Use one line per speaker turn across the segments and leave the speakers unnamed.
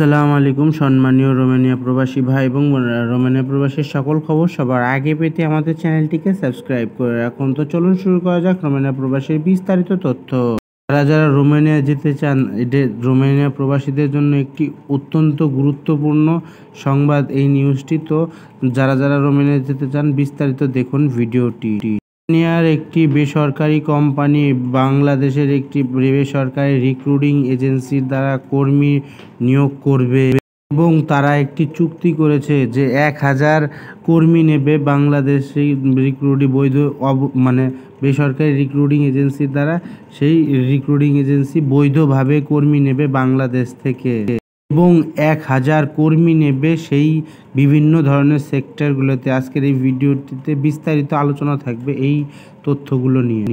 সালাম আলাইকুম সম্মানীয় রোমানিয়া প্রবাসী ভাই এবং রোমানিয়া প্রবাসীর সকল খবর সবার আগে পেতে আমাদের চ্যানেলটিকে সাবস্ক্রাইব করে রাখুন তো চলুন শুরু করা যাক রোমানিয়া প্রবাসীর বিস্তারিত তথ্য যারা যারা রোমানিয়া যেতে চান রোমানিয়া প্রবাসীদের জন্য একটি অত্যন্ত গুরুত্বপূর্ণ সংবাদ এই নিউজটি তো যারা যারা রোমানিয়া যেতে চান বিস্তারিত দেখুন ভিডিওটি কেনিয়ার একটি বেসরকারি কোম্পানি বাংলাদেশের একটি বেসরকারি রিক্রুটিং এজেন্সির দ্বারা কর্মী নিয়োগ করবে এবং তারা একটি চুক্তি করেছে যে এক হাজার কর্মী নেবে বাংলাদেশি রিক্রুটি বৈধ অব মানে বেসরকারি রিক্রুটিং এজেন্সির দ্বারা সেই রিক্রুটিং এজেন্সি বৈধভাবে কর্মী নেবে বাংলাদেশ থেকে এবং এক হাজার কর্মী নেবে সেই বিভিন্ন ধরনের সেক্টরগুলোতে আজকের এই ভিডিওটিতে বিস্তারিত আলোচনা থাকবে এই তথ্যগুলো নিয়ে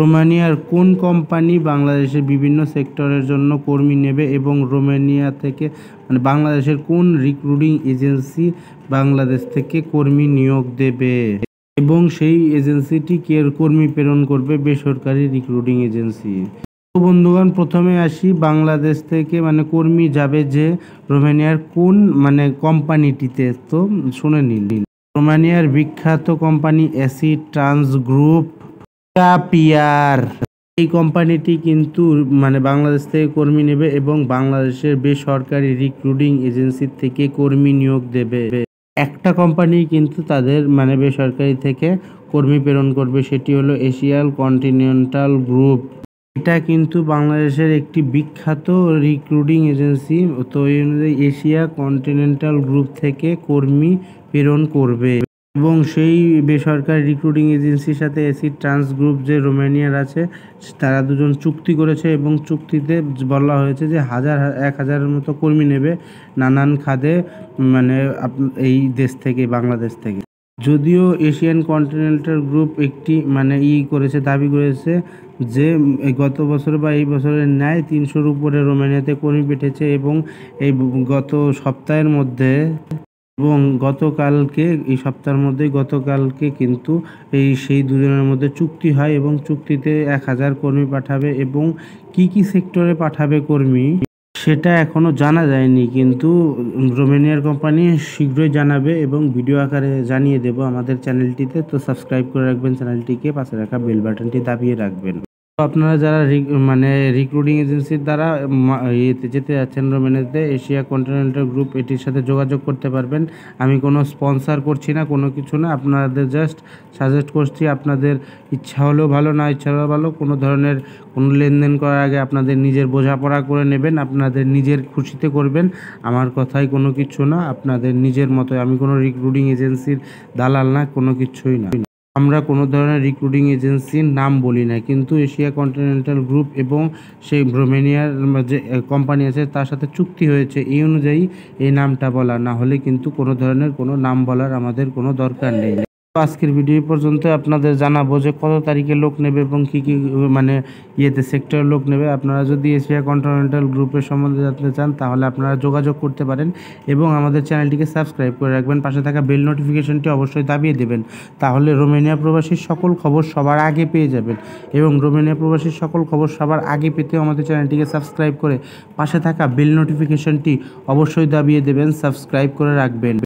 রোমানিয়ার কোন কোম্পানি বাংলাদেশের বিভিন্ন সেক্টরের জন্য কর্মী নেবে এবং রোমানিয়া থেকে মানে বাংলাদেশের কোন রিক্রুটিং এজেন্সি বাংলাদেশ থেকে কর্মী নিয়োগ দেবে এবং সেই এজেন্সিটি কে কর্মী প্রেরণ করবে বেসরকারি রিক্রুটিং এজেন্সি বন্ধুগণ প্রথমে আসি বাংলাদেশ থেকে মানে কর্মী যাবে যে রোমানিয়ার কোন মানে কোম্পানিটিতে তো শুনে নিন রোমানিয়ার বিখ্যাত কোম্পানি এসি ট্রান্স গ্রুপ পিয়ার এই কোম্পানিটি কিন্তু মানে বাংলাদেশ থেকে কর্মী নেবে এবং বাংলাদেশের বেসরকারি রিক্রুটিং এজেন্সি থেকে কর্মী নিয়োগ দেবে একটা কোম্পানি কিন্তু তাদের মানে বেসরকারি থেকে কর্মী প্রেরণ করবে সেটি হলো এশিয়াল কন্টিনেন্টাল গ্রুপ এটা কিন্তু বাংলাদেশের একটি বিখ্যাত রিক্রুটিং এজেন্সি তো এই অনুযায়ী এশিয়া কন্টিনেন্টাল গ্রুপ থেকে কর্মী প্রেরণ করবে এবং সেই বেসরকারি রিক্রুটিং এজেন্সির সাথে এসি ট্রান্স গ্রুপ যে রোমানিয়ার আছে তারা দুজন চুক্তি করেছে এবং চুক্তিতে বলা হয়েছে যে হাজার এক হাজারের মতো কর্মী নেবে নানান খাদে মানে এই দেশ থেকে বাংলাদেশ থেকে যদিও এশিয়ান কন্টিনেন্টাল গ্রুপ একটি মানে ই করেছে দাবি করেছে যে গত বছর বা এই বছরের ন্যায় তিনশোর উপরে রোমানিয়াতে কর্মী পেটেছে এবং এই গত সপ্তাহের মধ্যে এবং গতকালকে এই সপ্তাহের মধ্যে গতকালকে কিন্তু এই সেই দুজনের মধ্যে চুক্তি হয় এবং চুক্তিতে এক হাজার কর্মী পাঠাবে এবং কি কি সেক্টরে পাঠাবে কর্মী সেটা এখনও জানা যায়নি কিন্তু রোমেনিয়ার কোম্পানি শীঘ্রই জানাবে এবং ভিডিও আকারে জানিয়ে দেব আমাদের চ্যানেলটিতে তো সাবস্ক্রাইব করে রাখবেন চ্যানেলটিকে পাশে রাখা বেল বাটনটি দাবিয়ে রাখবেন আপনারা যারা মানে রিক্রুটিং এজেন্সির দ্বারা ইয়েতে যেতে যাচ্ছেন রোমেনেতে এশিয়া কন্টিনেন্টাল গ্রুপ এটির সাথে যোগাযোগ করতে পারবেন আমি কোনো স্পন্সার করছি না কোনো কিছু না আপনাদের জাস্ট সাজেস্ট করছি আপনাদের ইচ্ছা হলেও ভালো না ইচ্ছা হলেও ভালো কোনো ধরনের কোনো লেনদেন করার আগে আপনাদের নিজের বোঝাপড়া করে নেবেন আপনাদের নিজের খুশিতে করবেন আমার কথাই কোনো কিছু না আপনাদের নিজের মতো আমি কোনো রিক্রুটিং এজেন্সির দালাল না কোনো কিছুই না আমরা কোনো ধরনের রিক্রুটিং এজেন্সির নাম বলি না কিন্তু এশিয়া কন্টিনেন্টাল গ্রুপ এবং সেই ভ্রোমেনিয়ার যে কোম্পানি আছে তার সাথে চুক্তি হয়েছে এই অনুযায়ী এই নামটা বলা না হলে কিন্তু কোনো ধরনের কোনো নাম বলার আমাদের কোনো দরকার নেই আজকের ভিডিও পর্যন্ত আপনাদের জানাবো যে কত তারিখে লোক নেবে এবং কী কী মানে ইয়েতে সেক্টরের লোক নেবে আপনারা যদি এশিয়া কন্টিনেন্টাল গ্রুপের সম্বন্ধে জানতে চান তাহলে আপনারা যোগাযোগ করতে পারেন এবং আমাদের চ্যানেলটিকে সাবস্ক্রাইব করে রাখবেন পাশে থাকা বেল নোটিফিকেশনটি অবশ্যই দাবিয়ে দেবেন তাহলে রোমেনিয়া প্রবাসীর সকল খবর সবার আগে পেয়ে যাবেন এবং রোমেনিয়া প্রবাসীর সকল খবর সবার আগে পেতে আমাদের চ্যানেলটিকে সাবস্ক্রাইব করে পাশে থাকা বেল নোটিফিকেশনটি অবশ্যই দাবিয়ে দেবেন সাবস্ক্রাইব করে রাখবেন